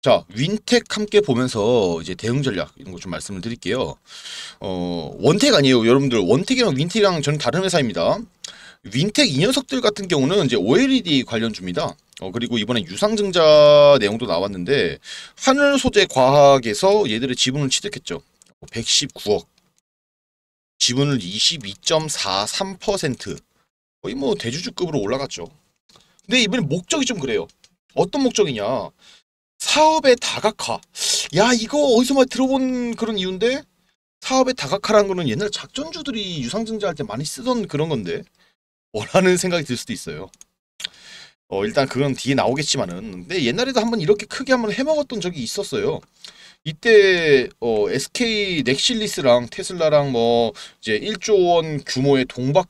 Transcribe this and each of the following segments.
자, 윈텍 함께 보면서 이제 대응 전략 이런 거 좀 말씀을 드릴게요. 어, 원텍 아니에요. 여러분들 원텍이랑 윈텍이랑 저는 다른 회사입니다. 윈텍 이 녀석들 같은 경우는 이제 OLED 관련주입니다. 어, 그리고 이번에 유상증자 내용도 나왔는데 하늘 소재 과학에서 얘들의 지분을 취득했죠. 119억. 지분을 22.43% 거의 뭐 대주주급으로 올라갔죠. 근데 이번에 목적이 좀 그래요. 어떤 목적이냐. 사업의 다각화. 야 이거 어디서 많이 들어본 그런 이유인데 사업의 다각화라는 거는 옛날 작전주들이 유상증자할 때 많이 쓰던 그런 건데 뭐라는 생각이 들 수도 있어요. 어 일단 그건 뒤에 나오겠지만은 근데 옛날에도 한번 이렇게 크게 한번 해먹었던 적이 있었어요. 이때 어 SK 넥실리스랑 테슬라랑 뭐 이제 1조 원 규모의 동박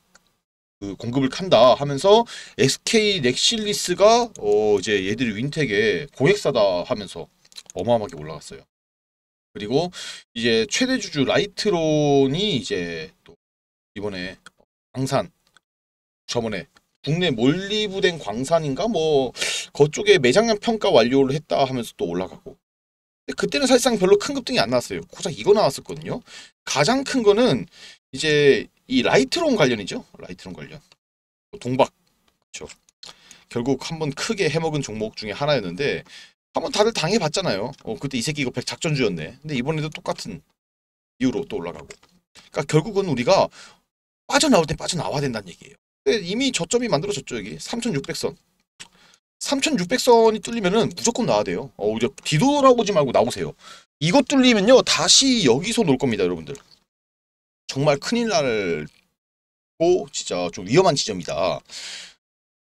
그 공급을 칸다 하면서 SK 넥실리스가 어 이제 얘들이 윈텍의 고객사다 하면서 어마어마하게 올라갔어요. 그리고 이제 최대 주주 라이트론이 이제 또 이번에 광산 저번에 국내 몰리브된 광산인가 뭐 그쪽에 매장량 평가 완료를 했다 하면서 또 올라가고 그때는 사실상 별로 큰 급등이 안 나왔어요. 고작 이거 나왔었거든요. 가장 큰 거는 이제 이라이트론 관련이죠. 라이트론 관련. 동박. 그렇죠. 결국 한번 크게 해먹은 종목 중에 하나였는데 한번 다들 당해봤잖아요. 어, 그때 이 새끼 이거 백 작전주였네. 근데 이번에도 똑같은 이유로 또 올라가고. 그러니까 결국은 우리가 빠져나올 때 빠져나와야 된다는 얘기예요. 이미 저점이 만들어졌죠. 여기 3600선. 3600선이 뚫리면은 무조건 나와야 돼요. 어, 이제 뒤돌아오지 말고 나오세요. 이거 뚫리면요. 다시 여기서 놀 겁니다. 여러분들. 정말 큰일 날고 진짜 좀 위험한 지점이다.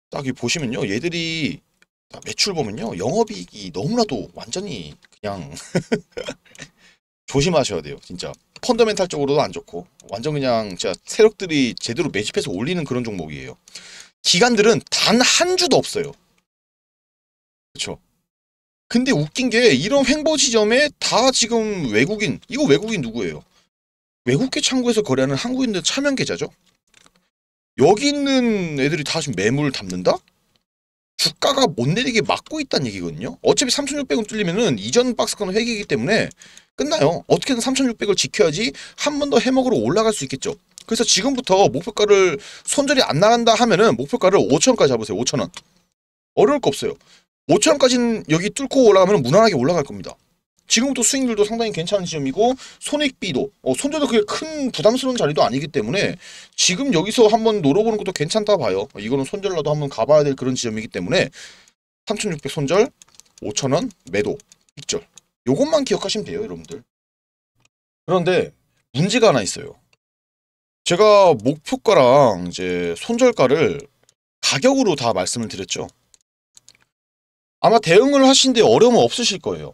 딱이 보시면요. 얘들이 매출 보면요. 영업이익이 너무나도 완전히 그냥 조심하셔야 돼요. 진짜. 펀더멘탈적으로도 안 좋고 완전 그냥 진짜 세력들이 제대로 매집해서 올리는 그런 종목이에요. 기간들은 단 한 주도 없어요. 그렇죠. 근데 웃긴 게 이런 횡보 지점에 다 지금 외국인 이거 외국인 누구예요? 외국계 창구에서 거래하는 한국인들 차명 계좌죠. 여기 있는 애들이 다 지금 매물을 담는다? 주가가 못 내리게 막고 있다는 얘기거든요. 어차피 3,600원 뚫리면은 이전 박스권 회계이기 때문에 끝나요. 어떻게든 3,600을 지켜야지 한 번 더 해먹으러 올라갈 수 있겠죠. 그래서 지금부터 목표가를 손절이 안 나간다 하면은 목표가를 5천원까지 잡으세요. 5천원 어려울 거 없어요. 5천원까지는 여기 뚫고 올라가면 무난하게 올라갈 겁니다. 지금부터 수익률도 상당히 괜찮은 지점이고 손익비도 어, 손절도 그게 큰 부담스러운 자리도 아니기 때문에 지금 여기서 한번 노려보는 것도 괜찮다 봐요. 어, 이거는 손절라도 한번 가봐야 될 그런 지점이기 때문에 3,600 손절, 5,000원 매도, 익절 요것만 기억하시면 돼요 여러분들. 그런데 문제가 하나 있어요. 제가 목표가랑 이제 손절가를 가격으로 다 말씀을 드렸죠. 아마 대응을 하신데 어려움은 없으실 거예요.